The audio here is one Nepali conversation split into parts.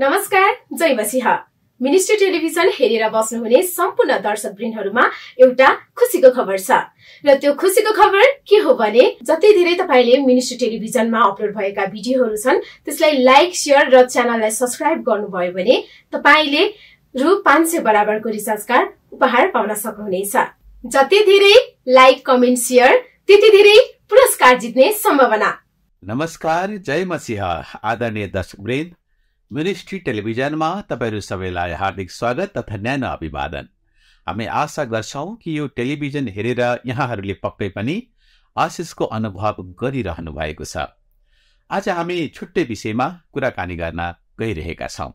नमस्कार जय मसिंह मिनिस्ट्री टेलिभिजन हेरेर बस्नुहुने सम्पूर्ण दर्शक वृन्दहरूमा एउटा खुसीको खबर छ र त्यो खुसीको खबर के हो भने जति धेरै तपाईँले मिनिस्ट्री टेलिभिजनमा अपलोड भएका भिडियोहरू छन् त्यसलाई लाइक सेयर र च्यानललाई सब्सक्राइब गर्नुभयो भने तपाईँले रु पाँच सय बराबरको रिचार्ज कार्ड उपहार पाउन सक्नुहुनेछ जति धेरै लाइक कमेन्ट सेयर त्यति धेरै पुरस्कार जित्ने सम्भावना नमस्कार जय मसिंह आदरणीय दर्शक मिनिस्ट्री टेलिभिजनमा तपाईँहरू सबैलाई हार्दिक स्वागत तथा न्यानो अभिवादन हामी आशा गर्छौँ कि यो टेलिभिजन हेरेर यहाँहरूले पक्कै पनि आशिषको अनुभव गरिरहनु भएको छ आज हामी छुट्टै विषयमा कुराकानी गर्न गइरहेका छौँ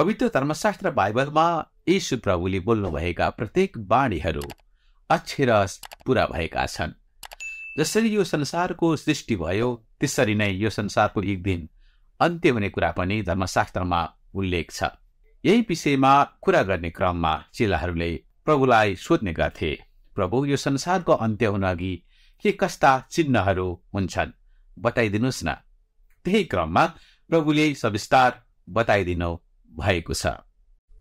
पवित्र धर्मशास्त्र बाइबलमा यीशु प्रभुले बोल्नुभएका प्रत्येक बाणीहरू अक्षर पुरा भएका छन् जसरी यो संसारको सृष्टि भयो त्यसरी नै यो संसारको एक दिन अन्त्य हुने कुरा पनि धर्मशास्त्रमा उल्लेख छ यही विषयमा कुरा गर्ने क्रममा चेलाहरूले प्रभुलाई सोध्ने गर्थे प्रभु यो संसारको अन्त्य हुन अघि के कस्ता चिन्हहरू हुन्छन् बताइदिनुहोस् न त्यही क्रममा प्रभुले सविस्तार बताइदिनु भएको छ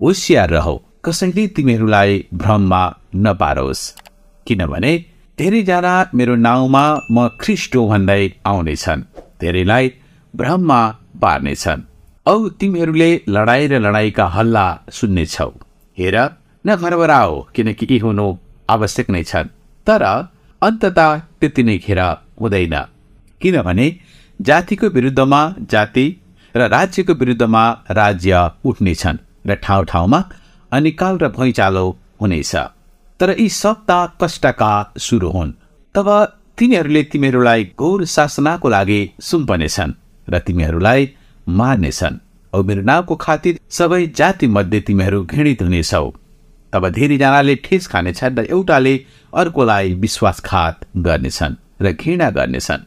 होसियार रह कसैले तिमीहरूलाई भ्रममा नपारोस् किनभने धेरैजना मेरो नाउँमा म ख्रिस्टो भन्दै आउनेछन् धेरैलाई भ्रममा पार्नेछन् औ तिमीहरूले लडाईँ र लडाईँका हल्ला सुन्नेछौ हेर न घरबरा हो किनकि यी हुनु आवश्यक नै छन् तर अन्तत त्यति नै खेर हुँदैन किनभने जातिको विरुद्धमा जाति र राज्यको विरुद्धमा राज्य उठ्नेछन् र ठाउँ ठाउँमा अनिकाल र भैँचालो हुनेछ तर यी सप्ता कष्टका सुरु हुन् तब तिनीहरूले तिमीहरूलाई घोर शासनाको लागि सुम्पनेछन् र तिमीहरूलाई मार्नेछन् औ मेरो नाउँको खातिर सबै जातिमध्ये तिमीहरू घृणित हुनेछौ तब धेरैजनाले ठेस खानेछन् र एउटाले अर्कोलाई विश्वासघात गर्नेछन् र घृणा गर्नेछन्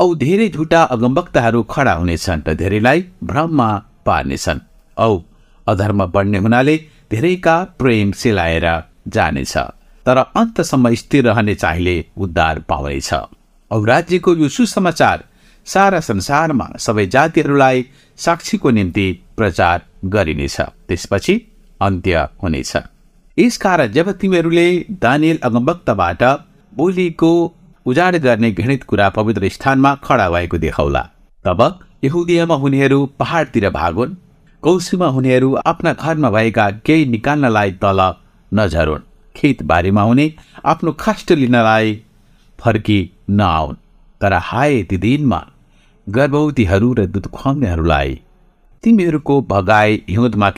औ धेरै झुटा अगमवक्ताहरू खडा हुनेछन् र धेरैलाई भ्रममा पार्नेछन् औ अधर्म बढ्ने हुनाले धेरैका प्रेम सेलाएर जानेछ तर अन्तसम्म स्थिर रहने चाहिँले उद्धार पाउनेछ औ राज्यको यो सुसमाचार सारा संसारमा सबै जातिहरूलाई साक्षीको निम्ति प्रचार गरिनेछ त्यसपछि अन्त्य हुनेछ यसकारण जब तिमीहरूले दानियल अगमवक्तबाट बोलीको उजाड गर्ने घृणित कुरा पवित्र स्थानमा खडा भएको देखाउला तब यहुदियामा हुनेहरू पहाडतिर भागुन् कौशीमा हुनेहरू आफ्ना घरमा भएका केही निकाल्नलाई तल नझरुन् खेतबारीमा हुने आफ्नो खास्ट लिनलाई फर्की नआउन् तर हाय ती दिनमा गर्भवतीहरू र दुध खुवाउनेहरूलाई तिमीहरूको भगाई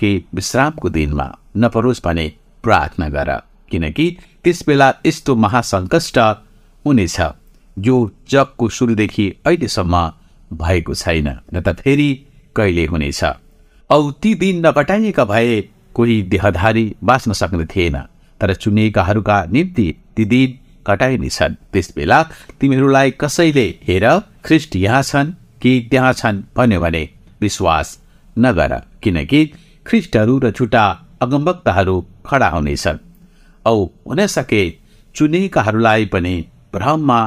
के विश्रामको दिनमा नपरोस् भने प्रार्थना गर किनकि त्यस बेला यस्तो महासङ्कष्ट हुनेछ जो जगको सुरुदेखि अहिलेसम्म भएको छैन न त फेरि कहिले हुनेछ औ ती दिन नकटाइएका भए कोही देहधारी बाँच्न सक्ने थिएन तर चुनिएकाहरूका निम्ति ती दिन कटाइनेछन् त्यसबेला तिमीहरूलाई कसैले हेर ख्रिस्ट यहाँ छन् कि त्यहाँ छन् भन्यो भने विश्वास नगर किनकि ख्रिस्टहरू र छुट्टा अगमवक्ताहरू खडा हुनेछन् औ हुन सके चुनेकाहरूलाई पनि भ्रममा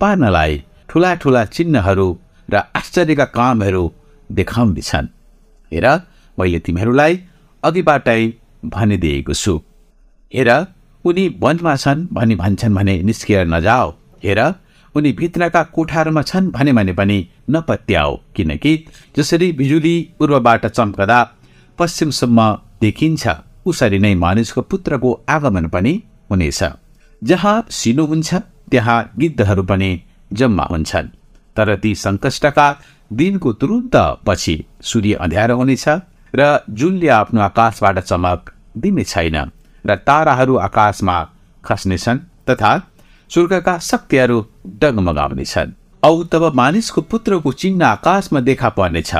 पार्नलाई ठुला ठुला चिन्हहरू र आश्चर्यका कामहरू देखाउँदैछन् हेर मैले तिमीहरूलाई अघिबाटै भनिदिएको छु हेर उनी वनमा छन् भनी भन्छन् भने निस्किएर नजाओ हेर उनी भित्रका कोठाहरूमा छन् भने भने पनि नपत्याओ किनकि जसरी बिजुली पूर्वबाट चम्कदा पश्चिमसम्म देखिन्छ उसरी नै मानिसको पुत्रको आगमन पनि हुनेछ जहाँ सिनो हुन्छ त्यहाँ गिद्धहरू पनि जम्मा हुन्छन् तर ती सङ्कष्टका दिनको तुरुन्त पछि सूर्य अँध्यारो हुनेछ र जुनले आफ्नो आकाशबाट चमक दिने छैन र ताराहरू आकाशमा खस्नेछन् तथा स्वर्गका शक्तिहरू डगमगाउनेछन् औ तब मानिसको पुत्रको चिन्ह आकाशमा देखा पर्नेछ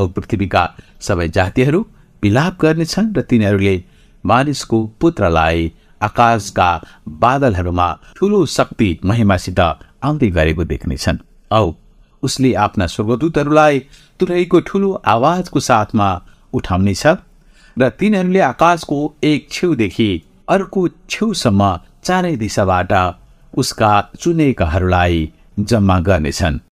औ पृथ्वीका सबै जातिहरू विलाप गर्नेछन् र तिनीहरूले मानिसको पुत्रलाई आकाशका बादलहरूमा ठुलो शक्ति महिमासित आउँदै गरेको देख्नेछन् औ उसले आफ्ना स्वर्गदूतहरूलाई तुरैको ठुलो आवाजको साथमा उठाउनेछ र तिनीहरूले आकाशको एक छेउदेखि अर्को छेउसम्म चारै दिशाबाट उसका चुनेकाहरूलाई जम्मा गर्नेछन्